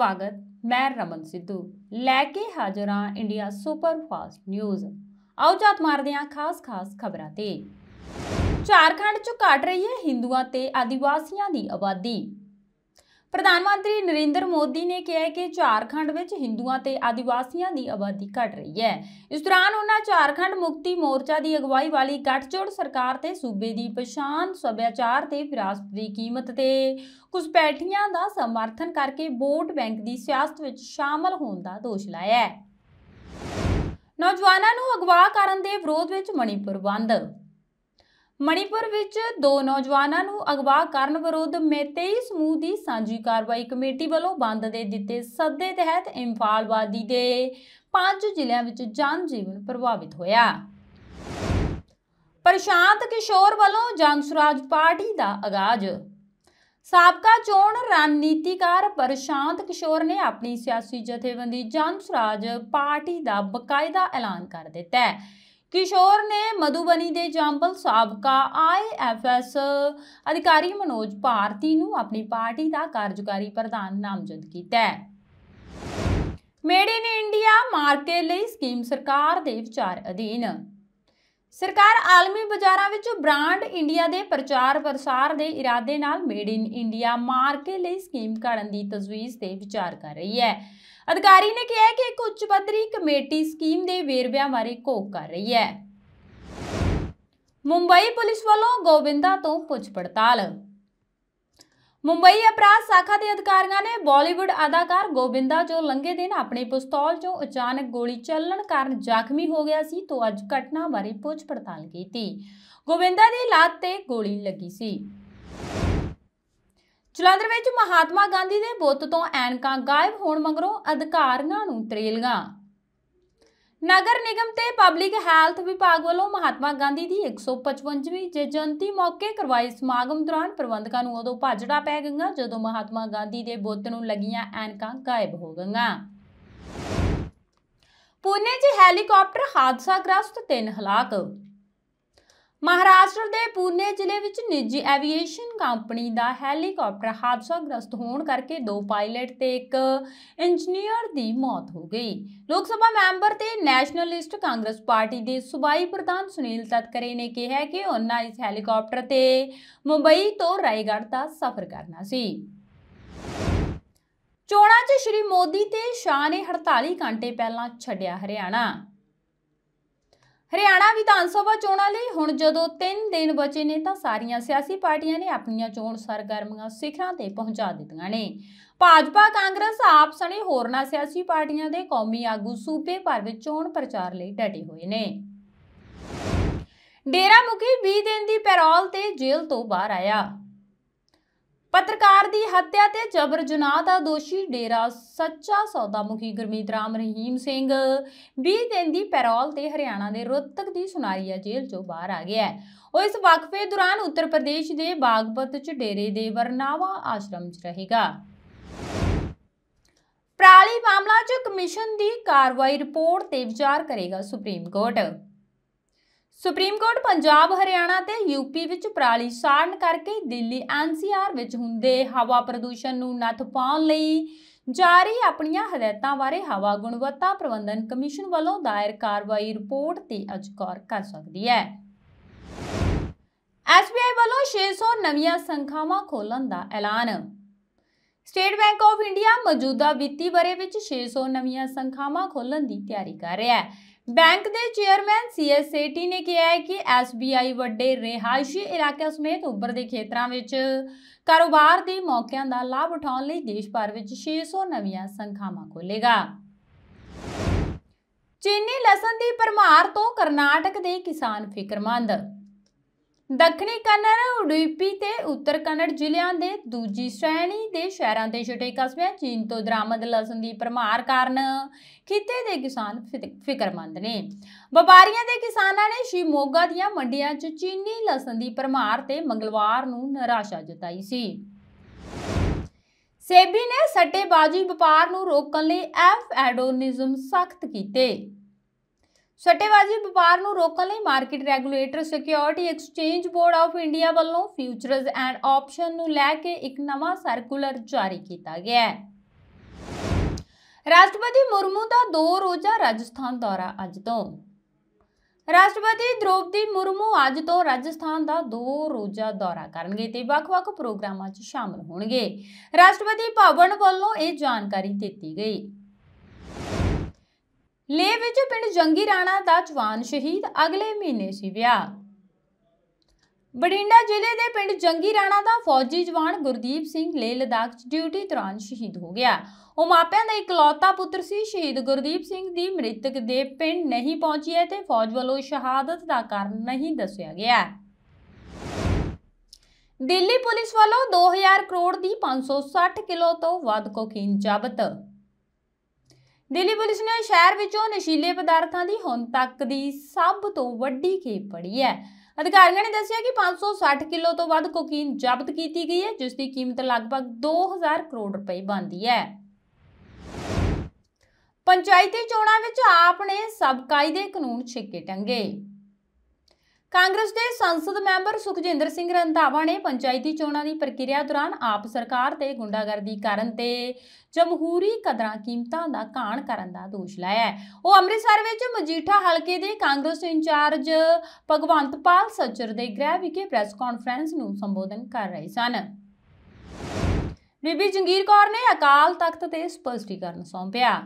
ਸਵਾਗਤ ਮੈਂ ਰਮਨ ਸਿੱਧੂ ਲੈ ਕੇ ਹਾਜ਼ਰਾਂ ਇੰਡੀਆ ਸੁਪਰ ਫਾਸਟ ਨਿਊਜ਼ ਆਓ ਜਾਤ ਮਾਰਦੇ ਹਾਂ ਖਾਸ-ਖਾਸ ਖਬਰਾਂ ਤੇ ਝਾਰਖੰਡ 'ਚ ਘਟ ਰਹੀ ਹੈ ਹਿੰਦੂਆਂ ਤੇ ਆਦੀਵਾਸੀਆਂ ਦੀ ਆਬਾਦੀ ਪ੍ਰਧਾਨ ਮੰਤਰੀ ਨਰਿੰਦਰ ਮੋਦੀ ਨੇ ਕਿਹਾ ਕਿ ਝਾਰਖੰਡ ਵਿੱਚ ਹਿੰਦੂਆਂ ਤੇ ਆਦੀਵਾਸੀਆਂ ਦੀ ਆਬਾਦੀ ਘਟ ਰਹੀ ਹੈ ਇਸ ਦੌਰਾਨ ਉਹਨਾਂ ਝਾਰਖੰਡ ਮੁਕਤੀ ਮੋਰਚਾ ਦੀ ਅਗਵਾਈ ਵਾਲੀ ਗੱਠਜੋੜ ਸਰਕਾਰ ਤੇ ਸੂਬੇ ਦੀ ਪਛਾਣ ਸੱਭਿਆਚਾਰ ਤੇ ਵਿਰਾਸਤ ਦੀ ਕੀਮਤ ਤੇ ਕੁਸਪੈਠੀਆਂ ਦਾ ਸਮਰਥਨ ਕਰਕੇ ਵੋਟ ਬੈਂਕ ਦੀ ਸਿਆਸਤ ਵਿੱਚ ਸ਼ਾਮਲ ਹੋਣ ਦਾ ਦੋਸ਼ ਲਾਇਆ ਹੈ ਨੌਜਵਾਨਾਂ ਨੂੰ ਅਗਵਾ ਕਰਨ ਦੇ ਵਿਰੋਧ ਵਿੱਚ ਮਣੀਪੁਰ ਬੰਦ ਮਣੀਪੁਰ ਵਿੱਚ ਦੋ ਨੌਜਵਾਨਾਂ ਨੂੰ ਅਗਵਾ ਕਰਨ ਵਿਰੁੱਧ ਮੇਤੇਈ ਸਮੂਹ ਦੀ ਸਾਂਝੀ ਕਾਰਵਾਈ ਕਮੇਟੀ ਵੱਲੋਂ ਬੰਦ ਦੇ ਦਿੱਤੇ ਸੱਦੇ ਤਹਿਤ ਇੰਫਾਲ ਵਾਦੀ ਦੇ ਪੰਜ ਜ਼ਿਲ੍ਹਿਆਂ ਵਿੱਚ ਜਨ ਜੀਵਨ ਪ੍ਰਭਾਵਿਤ ਹੋਇਆ ਪ੍ਰਸ਼ਾਂਤ ਕਿਸ਼ੋਰ ਵੱਲੋਂ ਜਨ ਸੁਰਾਜ ਪਾਰਟੀ ਦਾ ਆਗਾਜ਼ ਸਾਬਕਾ ਚੋਣ ਰਣਨੀਤੀਕਾਰ ਪ੍ਰਸ਼ਾਂਤ ਕਿਸ਼ੋਰ ਨੇ ਆਪਣੀ ਸਿਆਸੀ ਜਥੇਬੰਦੀ ਜਨ ਸੁਰਾਜ ਪਾਰਟੀ ਦਾ ਬਕਾਇਦਾ ਐਲਾਨ ਕਰ ਦਿੱਤਾ ਹੈ ਕਿਸ਼ੋਰ ਨੇ ਮਧੂਬਨੀ ਦੇ ਜੰਪਲ ਸਾਬਕਾ ਆਈਐਫਐਸ ਅਧਿਕਾਰੀ ਮਨੋਜ ਭਾਰਤੀ ਨੂੰ ਆਪਣੀ ਪਾਰਟੀ ਦਾ ਕਾਰਜਕਾਰੀ ਪ੍ਰਧਾਨ ਨਾਮਜ਼ਦ ਕੀਤਾ ਹੈ ਮੇਡ ਇਨ ਇੰਡੀਆ ਮਾਰਕੇ ਲਈ ਸਕੀਮ ਸਰਕਾਰ ਦੇ ਵਿਚਾਰ ਅਧੀਨ ਸਰਕਾਰ ਆਲਮੀ ਬਾਜ਼ਾਰਾਂ ਵਿੱਚ ਬ੍ਰਾਂਡ ਇੰਡੀਆ ਦੇ ਪ੍ਰਚਾਰ ਪ੍ਰਸਾਰ ਦੇ ਇਰਾਦੇ ਨਾਲ ਮੇਡ ਇਨ ਇੰਡੀਆ ਮਾਰਕੇ ਲਈ ਸਕੀਮ ਕਾਢਣ ਦੀ ਤਜਵੀਜ਼ ਤੇ ਵਿਚਾਰ ਕਰ ਰਹੀ ਹੈ ਅਧਿਕਾਰੀ ਨੇ ਕਿਹਾ ਕਿ ਇੱਕ ਉੱਚ ਪੱਧਰੀ ਕਮੇਟੀ ਸਕੀਮ ਦੇ ਵੇਰਵਿਆਂ ਬਾਰੇ ਘੋਖ ਕਰ ਰਹੀ ਹੈ ਮੁੰਬਈ ਪੁਲਿਸ ਵੱਲੋਂ ਗੋਵਿੰਦਾ ਤੋਂ ਪੁੱਛ ਪੜਤਾਲ ਮੁੰਬਈ ਅਪਰਾਧ ਸਾਖਾ ਦੇ ਅਧਿਕਾਰੀਆਂ ਨੇ ਬਾਲੀਵੁੱਡ ਅਦਾਕਾਰ ਗੋਵਿੰਦਾ ਜੋ ਲੰਘੇ ਦਿਨ ਆਪਣੇ ਪਿਸਤੌਲ 'ਚੋਂ ਅਚਾਨਕ ਗੋਲੀ ਚੱਲਣ ਕਾਰਨ ਜ਼ਖਮੀ ਹੋ ਗਿਆ ਸੀ ਤੋਂ ਅੱਜ ਘਟਨਾ ਬਾਰੇ ਪੁੱਛ ਪੜਤਾਲ ਕੀਤੀ ਗੋਵਿੰਦਾ ਦੀ ਲੱਤ ਤੇ ਗੋਲੀ ਲੱਗੀ ਸੀ ਜਲੰਧਰ ਵਿੱਚ ਮਹਾਤਮਾ ਗਾਂਧੀ ਦੇ ਬੁੱਤ ਤੋਂ ਐਨਕਾਂ ਗਾਇਬ ਹੋਣ ਮਗਰੋਂ ਅਧਿਕਾਰੀਆਂ ਨੂੰ ਤਰੇਲਗਾ ਨਗਰ ਨਿਗਮ ਤੇ ਪਬਲਿਕ ਹੈਲਥ ਵਿਭਾਗ ਵੱਲੋਂ ਮਹਾਤਮਾ ਗਾਂਧੀ ਦੀ 155ਵੀਂ ਜਯੰਤੀ ਮੌਕੇ ਕਰਵਾਏ ਸਮਾਗਮ ਦੌਰਾਨ ਪ੍ਰਬੰਧਕਾਂ ਨੂੰ ਉਦੋਂ ਭਾਜੜਾ ਪੈ ਗਈਆਂ ਜਦੋਂ ਮਹਾਤਮਾ ਗਾਂਧੀ ਦੇ ਬੁੱਤ ਨੂੰ ਲੱਗੀਆਂ ਐਨਕਾਂ ਗਾਇਬ ਹੋ ਗਈਆਂ ਪੁਣੇ 'ਚ ਹੈਲੀਕਾਪਟਰ ਹਾਦਸਾ ਗ੍ਰਸਤ ਤਿੰਨ ਹਲਾਕ ਮਹਾਰਾਸ਼ਟਰ ਦੇ ਪੂਨੇ ਜ਼ਿਲ੍ਹੇ ਵਿੱਚ ਨਿੱਜੀ ਐਵੀਏਸ਼ਨ ਕੰਪਨੀ ਦਾ ਹੈਲੀਕਾਪਟਰ ਹਾਦਸਾਗ੍ਰਸਤ ਹੋਣ ਕਰਕੇ ਦੋ ਪਾਇਲਟ ਤੇ ਇੱਕ ਇੰਜੀਨੀਅਰ ਦੀ ਮੌਤ ਹੋ ਗਈ ਲੋਕ ਸਭਾ ਮੈਂਬਰ ਤੇ ਨੈਸ਼ਨਲਿਸਟ ਕਾਂਗਰਸ ਪਾਰਟੀ ਦੇ ਸੁਬਾਈ ਪ੍ਰਧਾਨ ਸੁਨੀਲ ਤਤਕਰੇ ਨੇ ਕਿਹਾ ਕਿ ਉਹਨਾਂ ਇਸ ਹੈਲੀਕਾਪਟਰ ਤੇ ਮੁੰਬਈ ਤੋਂ ਰਾਏਗੜ੍ਹ ਦਾ ਸਫ਼ਰ ਕਰਨਾ ਸੀ ਚੋਣਾਂ 'ਚ ਸ਼੍ਰੀ ਮੋਦੀ ਤੇ ਸ਼ਾਹ ਨੇ 48 ਘੰਟੇ ਪਹਿਲਾਂ ਛੱਡਿਆ ਹਰਿਆਣਾ ਹਰਿਆਣਾ ਵਿਧਾਨ ਸਭਾ ਚੋਣਾਂ ਲਈ ਹੁਣ ਜਦੋਂ 3 ਦਿਨ ਬਚੇ ਨੇ ਤਾਂ ਸਾਰੀਆਂ ਸਿਆਸੀ ਪਾਰਟੀਆਂ ਨੇ ਆਪਣੀਆਂ ਚੋਣ ਸਰਗਰਮੀਆਂ ਸਿਖਰਾਂ ਤੇ ਪਹੁੰਚਾ ਦਿੱਤੀਆਂ ਨੇ ਭਾਜਪਾ ਕਾਂਗਰਸ ਆਪ ਸਣੇ ਹੋਰਨਾਂ ਸਿਆਸੀ ਪਾਰਟੀਆਂ ਦੇ ਕੌਮੀ ਆਗੂ ਸੂਬੇ ਭਰ ਵਿੱਚ ਚੋਣ ਪ੍ਰਚਾਰ ਲਈ ਡਟੇ ਹੋਏ ਨੇ ਡੇਰਾ ਮੁਖੀ 20 ਦਿਨ ਦੀ ਪੈਰੋਲ ਤੇ ਜੇਲ੍ਹ ਤੋਂ ਬਾਹਰ ਆਇਆ ਪੱਤਰਕਾਰ ਦੀ ਹੱਤਿਆ ਤੇ ਜਬਰ ਜਨਾਹ ਦਾ ਦੋਸ਼ੀ ਡੇਰਾ ਸੱਚਾ ਸੌਦਾ ਮੁਖੀ ਗੁਰਮੀਤ ਰਾਮ ਰਹੀਮ ਸਿੰਘ 20 ਦਿਨ ਦੀ ਪੈਰੋਲ ਤੇ ਹਰਿਆਣਾ ਦੇ ਰੋਹਤਕ ਦੀ ਸੁਨਾਰੀਆ ਜੇਲ੍ਹ ਚੋਂ ਬਾਹਰ ਆ ਗਿਆ ਹੈ ਉਹ ਇਸ ਵਕਫੇ ਦੌਰਾਨ ਉੱਤਰ ਪ੍ਰਦੇਸ਼ ਦੇ ਬਾਗਪਤ ਚ ਡੇਰੇ ਦੇ ਵਰਨਾਵਾ ਆਸ਼ਰਮ 'ਚ ਰਹੇਗਾ ਪ੍ਰਾਲੀ ਮਾਮਲਾ 'ਚ ਕਮਿਸ਼ਨ ਦੀ ਕਾਰਵਾਈ ਰਿਪੋਰਟ ਤੇ ਵਿਚਾਰ ਕਰੇਗਾ Supreme Court Supreme Court Punjab Haryana ਤੇ ਯੂਪੀ ਵਿੱਚ ਪ੍ਰਾਲੀ ਸਾੜਨ ਕਰਕੇ ਦਿੱਲੀ ਐਨਸੀਆਰ ਵਿੱਚ ਹੁੰਦੇ ਹਵਾ ਪ੍ਰਦੂਸ਼ਣ ਨੂੰ ਨੱਥ ਪਾਉਣ ਲਈ ਜਾਰੀ ਆਪਣੀਆਂ ਹਦਾਇਤਾਂ ਬਾਰੇ ਹਵਾ ਗੁਣਵੱਤਾ ਪ੍ਰਬੰਧਨ ਕਮਿਸ਼ਨ ਵੱਲੋਂ ਦਾਇਰ ਕਾਰਵਾਈ ਰਿਪੋਰਟ ਤੇ ਅਜਕਾਰ ਕਰ ਸਕਦੀ ਹੈ ਐਸਬੀਆਈ ਵੱਲੋਂ 600 ਨਵੀਆਂ ਸੰਖਾਵਾਂ ਖੋਲਣ ਦਾ ਐਲਾਨ ਸਟੇਟ ਬੈਂਕ ਆਫ ਇੰਡੀਆ ਮੌਜੂਦਾ ਵਿੱਤੀ ਬਰੇ ਵਿੱਚ 600 ਨਵੀਆਂ ਸੰਖਾਵਾਂ ਖੋਲਣ ਦੀ ਤਿਆਰੀ ਕਰ ਰਿਹਾ ਹੈ ਬੈਂਕ ਦੇ ਚੇਅਰਮੈਨ ਸੀਐਸ ਸੇਟੀ ਨੇ ਕਿਹਾ ਹੈ ਕਿ ਐਸਬੀਆਈ ਵੱਡੇ ਰਿਹਾਇਸ਼ੀ ਇਲਾਕਿਆਂ ਸਮੇਤ ਉੱਭਰ ਦੇ ਖੇਤਰਾਂ ਵਿੱਚ ਕਾਰੋਬਾਰ ਦੇ ਮੌਕਿਆਂ ਦਾ ਲਾਭ ਉਠਾਉਣ ਲਈ ਦੇਸ਼ ਭਰ ਵਿੱਚ 600 ਨਵੀਆਂ ਸੰਖਾਵਾਂ ਖੋਲੇਗਾ ਚੀਨੀ ਲਸਣ ਦੀ ਪਰਮਾਰ ਤੋਂ ਕਰਨਾਟਕ ਦੇ ਕਿਸਾਨ ਫਿਕਰਮੰਦ ਦੱਖਣੀ ਕੰਨੜ ਉਡੁਪੀ ਤੇ ਉੱਤਰ ਕੰਨੜ ਜ਼ਿਲ੍ਹਿਆਂ ਦੇ ਦੂਜੀ ਸ਼੍ਰੇਣੀ ਦੇ ਸ਼ਹਿਰਾਂ ਤੇ ਛੋਟੇ ਕਸਬਿਆਂ ਚੀਨ ਤੋਂ ਦਰਾਮਦ ਲਸਣ ਦੀ ਪਰਮਾਰ ਕਾਰਨ ਖਿੱਤੇ ਦੇ ਕਿਸਾਨ ਫਿਕਰਮੰਦ ਨੇ ਵਪਾਰੀਆਂ ਦੇ ਕਿਸਾਨਾਂ ਨੇ ਸ਼ਿਮੋਗਾ ਦੀਆਂ ਮੰਡੀਆਂ 'ਚ ਚੀਨੀ ਲਸਣ ਦੀ ਪਰਮਾਰ ਤੇ ਮੰਗਲਵਾਰ ਨੂੰ ਨਿਰਾਸ਼ਾ ਜਤਾਈ ਸੀ ਸੇਬੀ ਨੇ ਸੱਟੇਬਾਜ਼ੀ ਵਪਾਰ ਨੂੰ ਰੋਕਣ ਲਈ ਐਫ ਐਡੋਨਿਜ਼ਮ ਸਖਤ ਕੀਤੇ ਸੱਟੇਬਾਜ਼ੀ ਵਪਾਰ ਨੂੰ ਰੋਕਣ ਲਈ market regulator Security Exchange Board of India ਵੱਲੋਂ ਫਿਊਚਰਸ ਐਂਡ ਆਪਸ਼ਨ ਨੂੰ ਲੈ ਕੇ ਇੱਕ ਨਵਾਂ ਸਰਕੂਲਰ ਜਾਰੀ ਕੀਤਾ ਗਿਆ ਹੈ ਰਾਸ਼ਟਰਪਤੀ ਮੁਰਮੂ ਦਾ 2 ਰੋਜ਼ਾ ਰਾਜਸਥਾਨ ਦੌਰਾ ਅੱਜ ਤੋਂ ਰਾਸ਼ਟਰਪਤੀ ਦ੍ਰੋਪਦੀ ਮੁਰਮੂ ਅੱਜ ਤੋਂ ਰਾਜਸਥਾਨ ਦਾ 2 ਰੋਜ਼ਾ ਦੌਰਾ ਕਰਨਗੇ ਤੇ ਵੱਖ-ਵੱਖ ਪ੍ਰੋਗਰਾਮਾਂ 'ਚ ਸ਼ਾਮਲ ਹੋਣਗੇ ਰਾਸ਼ਟਰਪਤੀ ਭਵਨ ਵੱਲੋਂ ਇਹ ਜਾਣਕਾਰੀ ਦਿੱਤੀ ਗਈ ਲੇ ਵਿੱਚ ਪਿੰਡ ਜੰਗੀ ਰਾਣਾ ਦਾ ਜਵਾਨ ਸ਼ਹੀਦ ਅਗਲੇ ਮਹੀਨੇ ਸੀ ਵਿਆਹ ਬੜਿੰਡਾ ਜ਼ਿਲ੍ਹੇ ਦੇ ਪਿੰਡ ਜੰਗੀ ਰਾਣਾ ਦਾ ਫੌਜੀ ਜਵਾਨ ਗੁਰਦੀਪ ਸਿੰਘ ਲੇ ਲਦਾਖ 'ਚ ਡਿਊਟੀ ਦੌਰਾਨ ਸ਼ਹੀਦ ਹੋ ਗਿਆ ਉਹ ਮਾਪਿਆਂ ਦਾ ਇਕਲੌਤਾ ਪੁੱਤਰ ਸੀ ਸ਼ਹੀਦ ਗੁਰਦੀਪ ਸਿੰਘ ਦੀ ਮ੍ਰਿਤਕ ਦੇ ਪਿੰਡ ਨਹੀਂ ਪਹੁੰਚੀ ਹੈ ਤੇ ਫੌਜ ਵੱਲੋਂ ਸ਼ਹਾਦਤ ਦਾ ਕਾਰਨ ਨਹੀਂ ਦੱਸਿਆ ਗਿਆ ਦਿੱਲੀ ਪੁਲਿਸ ਵੱਲੋਂ 2000 ਕਰੋੜ ਦੀ 560 ਕਿਲੋ ਤੋਂ ਵੱਧ ਕੋਕੀਨ ਜ਼ਬਤ ਦਿੱਲੀ ਪੁਲਿਸ ਨੇ ਸ਼ਹਿਰ ਵਿੱਚੋਂ ਨਸ਼ੀਲੇ ਪਦਾਰਥਾਂ ਦੀ ਹੁਣ ਤੱਕ ਦੀ ਸਭ ਤੋਂ ਵੱਡੀ ਖੇਪ ਫੜੀ ਹੈ ਅਧਿਕਾਰੀਆਂ ਨੇ ਦੱਸਿਆ ਕਿ 560 ਕਿਲੋ ਤੋਂ ਵੱਧ ਕੋਕੀਨ ਜ਼ਬਤ ਕੀਤੀ ਗਈ ਹੈ ਜਿਸ ਦੀ ਕੀਮਤ ਲਗਭਗ 2000 ਕਰੋੜ ਰੁਪਏ ਬਣਦੀ ਹੈ ਪੰਚਾਇਤੀ ਚੋਣਾਂ ਵਿੱਚ ਆਪ ਨੇ ਸਬਕਾਈ ਦੇ ਕਾਨੂੰਨ ਛਿੱਕੇ ਟੰਗੇ ਕਾਂਗਰਸ ਦੇ ਸੰਸਦ ਮੈਂਬਰ ਸੁਖਜਿੰਦਰ ਸਿੰਘ ਰੰਧਾਵਾ ਨੇ ਪੰਚਾਇਤੀ ਚੋਣਾਂ ਦੀ ਪ੍ਰਕਿਰਿਆ ਦੌਰਾਨ ਆਪ ਸਰਕਾਰ ਤੇ ਗੁੰਡਾਗਰਦੀ ਕਰਨ ਤੇ ਜਮਹੂਰੀ ਕਦਰਾਂ ਕੀਮਤਾਂ ਦਾ ਕਾਣ ਕਰਨ ਦਾ ਦੋਸ਼ ਲਾਇਆ ਹੈ ਉਹ ਅੰਮ੍ਰਿਤਸਰ ਵਿੱਚ ਮਜੀਠਾ ਹਲਕੇ ਦੇ ਕਾਂਗਰਸ ਇੰਚਾਰਜ ਭਗਵੰਤਪਾਲ ਸੱਜਰ ਦੇ ਗ੍ਰਹਿ ਵਿਖੇ ਪ੍ਰੈਸ ਕਾਨਫਰੰਸ ਨੂੰ ਸੰਬੋਧਨ ਕਰ ਰਹੇ ਸਨ ਬੀਬੀ ਜੰਗੀਰ ਕੌਰ ਨੇ ਅਕਾਲ ਤਖਤ ਤੇ ਸਪਸ਼ਟੀਕਰਨ ਸੌਂਪਿਆ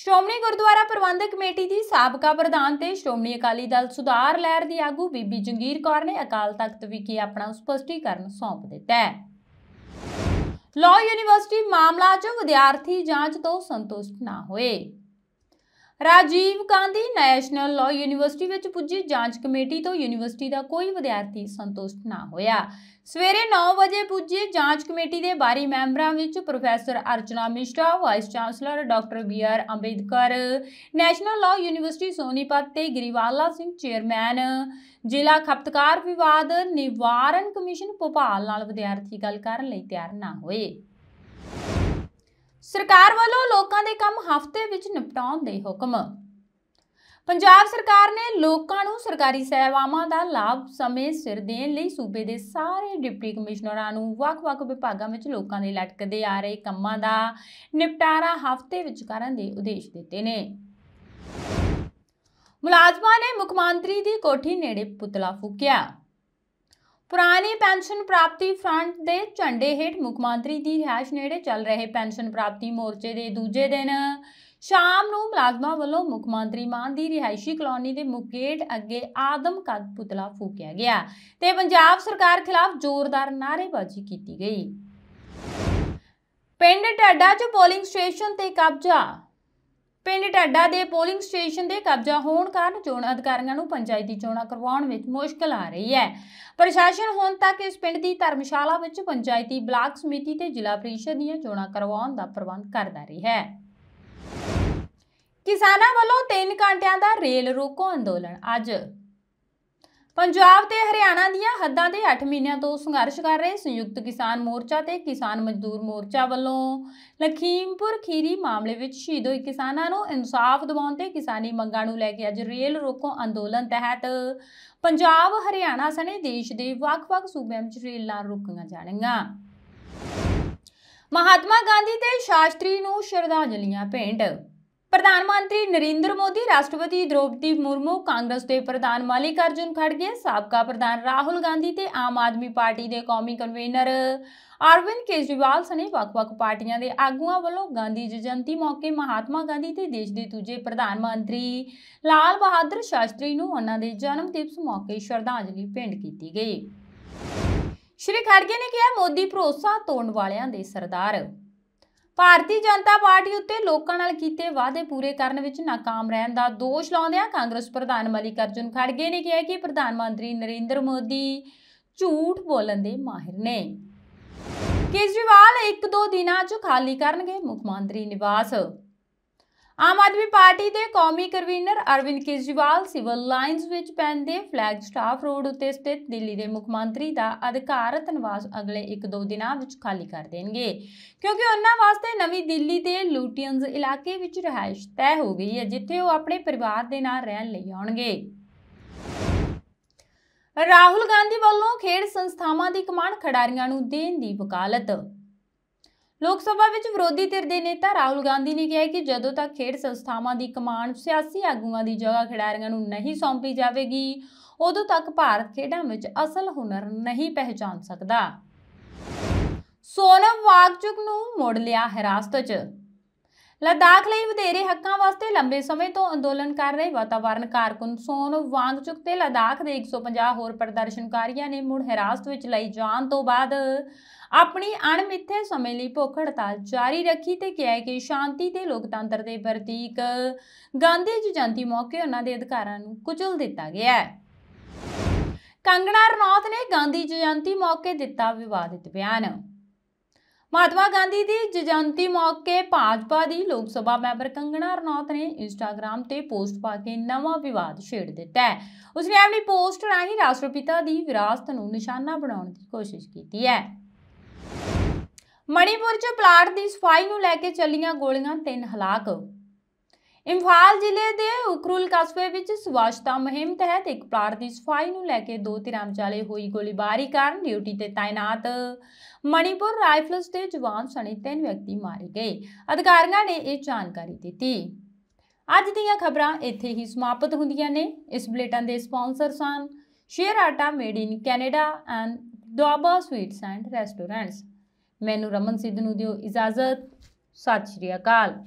ਸ਼੍ਰੋਮਣੀ ਗੁਰਦੁਆਰਾ ਪ੍ਰਬੰਧਕ ਕਮੇਟੀ ਦੀ ਸਾਬਕਾ ਪ੍ਰਧਾਨ ਤੇ ਸ਼੍ਰੋਮਣੀ ਅਕਾਲੀ ਦਲ ਸੁਧਾਰ ਲਹਿਰ ਦੀ ਆਗੂ ਬੀਬੀ ਜੰਗੀਰ ਕੌਰ ਨੇ ਅਕਾਲ ਤਖਤ ਵਿਖੇ ਆਪਣਾ ਸਪਸ਼ਟੀਕਰਨ ਸੌਂਪ ਦਿੱਤਾ ਹੈ ਲਾਅ ਯੂਨੀਵਰਸਿਟੀ ਮਾਮਲਾ 'ਚ ਵਿਦਿਆਰਥੀ ਜਾਂਚ ਤੋਂ ਸੰਤੁਸ਼ਟ ਨਾ ਹੋਏ Rajiv Gandhi National Law University ਵਿੱਚ ਪੁੱਜੀ ਜਾਂਚ ਕਮੇਟੀ ਤੋਂ ਯੂਨੀਵਰਸਿਟੀ ਦਾ ਕੋਈ ਵਿਦਿਆਰਥੀ ਸੰਤੁਸ਼ਟ ਨਾ ਹੋਇਆ ਸਵੇਰੇ 9 ਵਜੇ ਪੁੱਜੀ ਜਾਂਚ ਕਮੇਟੀ ਦੇ ਬਾਰੀ ਮੈਂਬਰਾਂ ਵਿੱਚ professor Archana Mishra vice chancellor doctor B R Ambedkar National Law University Sonipat ਤੇ ਗਰੀਵਾਲਾ ਸਿੰਘ ਚੇਅਰਮੈਨ ਜ਼ਿਲ੍ਹਾ ਖਪਤਕਾਰ ਵਿਵਾਦ ਨਿਵਾਰਨ ਕਮਿਸ਼ਨ ਭੋਪਾਲ ਨਾਲ ਵਿਦਿਆਰਥੀ ਗੱਲ ਕਰਨ ਲਈ ਤਿਆਰ ਨਾ ਹੋਏ ਸਰਕਾਰ ਵੱਲੋਂ ਲੋਕਾਂ ਦੇ ਕੰਮ ਹਫ਼ਤੇ ਵਿੱਚ ਨਿਪਟਾਉਣ ਦੇ ਹੁਕਮ ਪੰਜਾਬ ਸਰਕਾਰ ਨੇ ਲੋਕਾਂ ਨੂੰ ਸਰਕਾਰੀ ਸੇਵਾਵਾਂ ਦਾ ਲਾਭ ਸਮੇਂ ਸਿਰ ਦੇਣ ਲਈ ਸੂਬੇ ਦੇ ਸਾਰੇ ਡਿਪਟੀ ਕਮਿਸ਼ਨਰਾਂ ਨੂੰ ਵੱਖ-ਵੱਖ ਵਿਭਾਗਾਂ ਵਿੱਚ ਲੋਕਾਂ ਦੇ ਲਟਕਦੇ ਆ ਰਹੇ ਕੰਮਾਂ ਦਾ ਨਿਪਟਾਰਾ ਹਫ਼ਤੇ ਵਿੱਚ ਕਰਨ ਦੇ ਉਦੇਸ਼ ਦਿੱਤੇ ਨੇ ਮੁਲਾਜ਼ਮਾਂ ਨੇ ਮੁੱਖ ਮੰਤਰੀ ਦੀ ਕੋਠੀ ਨੇੜੇ ਪੁਤਲਾ ਫੂਕਿਆ ਪੁਰਾਣੀ ਪੈਨਸ਼ਨ ਪ੍ਰਾਪਤੀ ਫਰੰਟ ਦੇ ਝੰਡੇ ਹੇਠ ਮੁੱਖ ਮੰਤਰੀ ਦੀ ਰਿਹਾਇਸ਼ ਨੇੜੇ ਚੱਲ ਰਹੇ ਪੈਨਸ਼ਨ ਪ੍ਰਾਪਤੀ ਮੋਰਚੇ ਦੇ ਦੂਜੇ ਦਿਨ ਸ਼ਾਮ ਨੂੰ ਮਲਾਜ਼ਮਾਂ ਵੱਲੋਂ ਮੁੱਖ ਮੰਤਰੀ ਮਾਨ ਦੀ ਰਿਹਾਇਸ਼ੀ ਕਲੋਨੀ ਦੇ ਮੁਕੇਟ ਅੱਗੇ ਆਦਮ ਕਦ ਪੁਤਲਾ ਫੂਕਿਆ ਗਿਆ ਤੇ ਪੰਜਾਬ ਸਰਕਾਰ ਖਿਲਾਫ ਜ਼ੋਰਦਾਰ ਨਾਅਰੇਬਾਜ਼ੀ ਕੀਤੀ ਗਈ ਪਿੰਡ ਟੱਡਾ 'ਚ ਪੋਲਿੰਗ ਸਟੇਸ਼ਨ ਤੇ ਕਬਜ਼ਾ ਪਿੰਡ ਟੱਡਾ ਦੇ ਪੋਲਿੰਗ ਸਟੇਸ਼ਨ ਦੇ ਕਬਜ਼ਾ ਹੋਣ ਕਾਰਨ ਚੋਣ ਅਧਿਕਾਰੀਆਂ ਨੂੰ ਪੰਚਾਇਤੀ ਚੋਣਾਂ ਕਰਵਾਉਣ ਵਿੱਚ ਮੁਸ਼ਕਲ ਆ ਰਹੀ ਹੈ ਪ੍ਰਸ਼ਾਸਨ ਹੁਣ ਤੱਕ ਇਸ ਪਿੰਡ ਦੀ ਧਰਮਸ਼ਾਲਾ ਵਿੱਚ ਪੰਚਾਇਤੀ ਬਲਾਕ ਸਮਿਤੀ ਤੇ ਜ਼ਿਲ੍ਹਾ ਪ੍ਰੀਸ਼ਦ ਦੀਆਂ ਚੋਣਾਂ ਕਰਵਾਉਣ ਦਾ ਪ੍ਰਬੰਧ ਕਰਦਾ ਰਿਹਾ ਹੈ ਕਿਸਾਨਾਂ ਵੱਲੋਂ 3 ਘੰਟਿਆਂ ਦਾ ਰੇਲ ਰੋਕੋ ਅੰਦੋਲਨ ਅੱਜ ਪੰਜਾਬ ਤੇ ਹਰਿਆਣਾ ਦੀਆਂ ਹੱਦਾਂ ਦੇ 8 ਮਹੀਨਿਆਂ ਤੋਂ ਸੰਘਰਸ਼ ਕਰ ਰਹੇ ਸੰਯੁਕਤ ਕਿਸਾਨ ਮੋਰਚਾ ਤੇ ਕਿਸਾਨ ਮਜ਼ਦੂਰ ਮੋਰਚਾ ਵੱਲੋਂ ਲਖੀਮਪੁਰ ਖੀਰੀ ਮਾਮਲੇ ਵਿੱਚ ਸ਼ਹੀਦ ਹੋਏ ਕਿਸਾਨਾਂ ਨੂੰ ਇਨਸਾਫ ਦਿਵਾਉਣ ਤੇ ਕਿਸਾਨੀ ਮੰਗਾਂ ਨੂੰ ਲੈ ਕੇ ਅੱਜ ਰੇਲ ਰੋਕੋ ਅੰਦੋਲਨ ਤਹਿਤ ਪੰਜਾਬ ਹਰਿਆਣਾ ਸਣੇ ਦੇਸ਼ ਦੇ ਵੱਖ-ਵੱਖ ਸੂਬਿਆਂ ਵਿੱਚ ਰੇਲਾਂ ਰੋਕੀਆਂ ਜਾਣਗੀਆਂ ਮਹਾਤਮਾ ਗਾਂਧੀ ਤੇ ਸ਼ਾਸਤਰੀ ਨੂੰ ਸ਼ਰਧਾਂਜਲੀਆਂ ਭੇਂਟ ਪ੍ਰਧਾਨ ਮੰਤਰੀ ਨਰਿੰਦਰ ਮੋਦੀ ਰਾਸ਼ਟਰਪਤੀ ਦ੍ਰੋਪਦੀ ਮੁਰਮੂ ਕਾਂਗਰਸ ਦੇ ਪ੍ਰਧਾਨ ਮਾਲਿਕ ਅਰਜੁਨ ਖੜਗੇ ਸਾਬਕਾ ਪ੍ਰਧਾਨ ਰਾਹੁਲ ਗਾਂਧੀ ਤੇ ਆਮ ਆਦਮੀ ਪਾਰਟੀ ਦੇ ਕੌਮੀ ਕਨਵੀਨਰ ਅਰਵਿੰਦ ਕੇਜਰੀਵਾਲ ਸਣੇ ਵੱਖ-ਵੱਖ ਪਾਰਟੀਆਂ ਦੇ ਆਗੂਆਂ ਵੱਲੋਂ ਗਾਂਧੀ ਜਯੰਤੀ ਮੌਕੇ ਮਹਾਤਮਾ ਗਾਂਧੀ ਤੇ ਦੇਸ਼ ਦੇ ਦੂਜੇ ਪ੍ਰਧਾਨ ਮੰਤਰੀ ਲਾਲ ਬਹਾਦਰ ਸ਼ਾਸਤਰੀ ਨੂੰ ਉਹਨਾਂ ਦੇ ਜਨਮ ਦਿਵਸ ਮੌਕੇ ਸ਼ਰਧਾਂਜਲੀ ਭੇਂਟ ਕੀਤੀ ਗਈ ਸ਼੍ਰੀ ਖੜਗੇ ਨੇ ਕਿਹਾ ਮੋਦੀ ਭਰੋਸਾ ਤੋੜਨ ਵਾਲਿਆਂ ਦੇ ਸਰਦਾਰ ਭਾਰਤੀ ਜਨਤਾ ਪਾਰਟੀ ਉੱਤੇ ਲੋਕਾਂ ਨਾਲ ਕੀਤੇ ਵਾਅਦੇ ਪੂਰੇ ਕਰਨ ਵਿੱਚ ناکਾਮ ਰਹਿਣ ਦਾ ਦੋਸ਼ ਲਾਉਂਦਿਆਂ ਕਾਂਗਰਸ ਪ੍ਰਧਾਨ ਅਰਜੁਨ ਖੜਗੇ ਨੇ ਕਿਹਾ ਕਿ ਪ੍ਰਧਾਨ ਮੰਤਰੀ ਨਰਿੰਦਰ ਮੋਦੀ ਝੂਠ ਬੋਲਣ ਦੇ ਮਾਹਿਰ ਨੇ ਕੇਜਰੀਵਾਲ ਇੱਕ ਦੋ ਦਿਨਾਂ 'ਚ ਖਾਲੀ ਕਰਨਗੇ ਮੁੱਖ ਮੰਤਰੀ ਨਿਵਾਸ ਆਮ ਆਦਮੀ ਪਾਰਟੀ ਦੇ ਕੌਮੀ convenor Arvind Kejriwal Civil Lines ਵਿੱਚ ਪੈਂਦੇ ਫਲੈਗ ਸਟਾਫ ਰੋਡ ਉੱਤੇ ਸਥਿਤ ਦਿੱਲੀ ਦੇ ਮੁੱਖ ਮੰਤਰੀ ਦਾ ਅਧਿਕਾਰਤ ਨਿਵਾਸ ਅਗਲੇ 1-2 ਦਿਨਾਂ ਵਿੱਚ ਖਾਲੀ ਕਰ ਦੇਣਗੇ ਕਿਉਂਕਿ ਉਹਨਾਂ ਵਾਸਤੇ ਨਵੀਂ ਦਿੱਲੀ ਦੇ ਲੂਟੀਅਨਸ ਇਲਾਕੇ ਵਿੱਚ ਰਹਿائش ਤੈਅ ਹੋ ਗਈ ਹੈ ਜਿੱਥੇ ਉਹ ਆਪਣੇ ਪਰਿਵਾਰ ਦੇ ਨਾਲ ਰਹਿਣ ਲਈ ਆਉਣਗੇ ਰਾਹੁਲ ਗਾਂਧੀ ਵੱਲੋਂ ਖੇਡ ਸੰਸਥਾਵਾਂ ਦੀ ਕਮਾਂਡ ਖਿਡਾਰੀਆਂ ਨੂੰ ਦੇਣ ਦੀ ਵਕਾਲਤ ਲੋਕ ਸਭਾ ਵਿੱਚ ਵਿਰੋਧੀ ਧਿਰ ਦੇ ਨੇਤਾ ਰਾਹੁਲ ਗਾਂਧੀ ਨੇ ਕਿਹਾ ਕਿ ਜਦੋਂ ਤੱਕ ਖੇਡ ਸੰਸਥਾਵਾਂ ਦੀ ਕਮਾਂਡ ਸਿਆਸੀ ਆਗੂਆਂ ਦੀ ਜਗ੍ਹਾ ਖਿਡਾਰੀਆਂ ਨੂੰ ਨਹੀਂ ਸੌਂਪੀ ਜਾਵੇਗੀ ਉਦੋਂ ਤੱਕ ਭਾਰਤ ਖੇਡਾਂ ਵਿੱਚ ਅਸਲ ਹੁਨਰ ਨਹੀਂ ਪਹਿਚਾਨ ਸਕਦਾ ਸੋਨਮ ਵਾਗਚੁਕ ਨੂੰ ਮੋੜ ਲਿਆ ਹਿਰਾਸਤ 'ਚ ਲਦਾਖ ਲਈ ਵਧੇਰੇ ਹੱਕਾਂ ਵਾਸਤੇ ਲੰਬੇ ਸਮੇਂ ਤੋਂ ਅੰਦੋਲਨ ਕਰ ਰਹੇ ਵਾਤਾਵਰਣ ਕਾਰਕੁਨ ਸੋਨ ਵਾਂਗਚੁਕ ਤੇ ਲਦਾਖ ਦੇ 150 ਹੋਰ ਪ੍ਰਦਰਸ਼ਨਕਾਰੀਆਂ ਨੇ ਮੁੜ ਹਿਰਾਸਤ ਵਿੱਚ ਲਈ ਜਾਣ ਤੋਂ ਬਾਅਦ ਆਪਣੀ ਅਣਮਿੱਥੇ ਸਮੇਂ ਲਈ ਭੁੱਖ ਹੜਤਾਲ ਜਾਰੀ ਰੱਖੀ ਤੇ ਕਿਹਾ ਕਿ ਸ਼ਾਂਤੀ ਤੇ ਲੋਕਤੰਤਰ ਦੇ ਪ੍ਰਤੀਕ ਗਾਂਧੀ ਜਯੰਤੀ ਮੌਕੇ ਉਹਨਾਂ ਦੇ ਅਧਿਕਾਰਾਂ ਨੂੰ ਕੁਚਲ ਦਿੱਤਾ ਗਿਆ ਹੈ ਕੰਗਣਾ ਰਣੌਤ ਨੇ ਗਾਂਧੀ ਜਯੰਤੀ ਮੌਕੇ ਦਿੱਤਾ ਵਿਵਾਦਿਤ ਬਿਆਨ ਮਹਾਤਮਾ ਗਾਂਧੀ ਦੀ ਜਯੰਤੀ ਮੌਕੇ ਭਾਜਪਾ ਦੀ ਲੋਕ ਸਭਾ ਮੈਂਬਰ ਕੰਗਣਾ ਰਣੌਤ ਨੇ ਇੰਸਟਾਗ੍ਰam ਤੇ ਪੋਸਟ ਪਾ ਕੇ ਨਵਾਂ ਵਿਵਾਦ ਛੇੜ ਦਿੱਤਾ ਹੈ ਉਸਨੇ ਆਪਣੀ ਪੋਸਟ ਰਾਹੀਂ ਰਾਸ਼ਟਰਪਿਤਾ ਦੀ ਵਿਰਾਸਤ ਨੂੰ ਨਿਸ਼ਾਨਾ ਬਣਾਉਣ ਦੀ ਕੋਸ਼ਿਸ਼ ਕੀਤੀ ਹੈ ਮਣੀਪੁਰ 'ਚ ਪਲਾਟ ਦੀ ਸਫਾਈ ਨੂੰ ਲੈ ਕੇ ਚੱਲੀਆਂ ਗੋਲੀਆਂ ਤਿੰਨ ਹਲਾਕ ਇੰਫਾਲ ਜ਼ਿਲ੍ਹੇ ਦੇ ਉਕਰੂਲ ਕਸਬੇ ਵਿੱਚ ਸਵਾਸ਼ਤਾ ਮਹਿਮ ਤਹਿਤ ਇੱਕ ਪਲਾਟ ਦੀ ਸਫਾਈ ਨੂੰ ਲੈ ਕੇ ਦੋ ਧਿਰਾਂ ਵਿਚਾਲੇ ਹੋਈ ਗੋਲੀਬਾਰੀ ਕਾਰਨ ਡਿਊਟੀ ਤੇ ਤਾਇਨਾਤ ਮਣੀਪੁਰ ਰਾਈਫਲਸ ਦੇ ਜਵਾਨ ਸਣੇ ਤਿੰਨ ਵਿਅਕਤੀ ਮਾਰੇ ਗਏ ਅਧਿਕਾਰੀਆਂ ਨੇ ਇਹ ਜਾਣਕਾਰੀ ਦਿੱਤੀ ਅੱਜ ਦੀਆਂ ਖਬਰਾਂ ਇੱਥੇ ਹੀ ਸਮਾਪਤ ਹੁੰਦੀਆਂ ਨੇ ਇਸ ਬੁਲੇਟਨ ਦੇ ਸਪਾਂਸਰ ਸਨ ਸ਼ੇਅਰ ਆਟਾ made in Canada and Doaba sweets and restaurants ਮੈਨੂੰ ਰਮਨ ਸਿੱਧੂ ਨੂੰ ਦਿਓ ਇਜਾਜ਼ਤ ਸਤਿ ਸ਼੍ਰੀ ਅਕਾਲ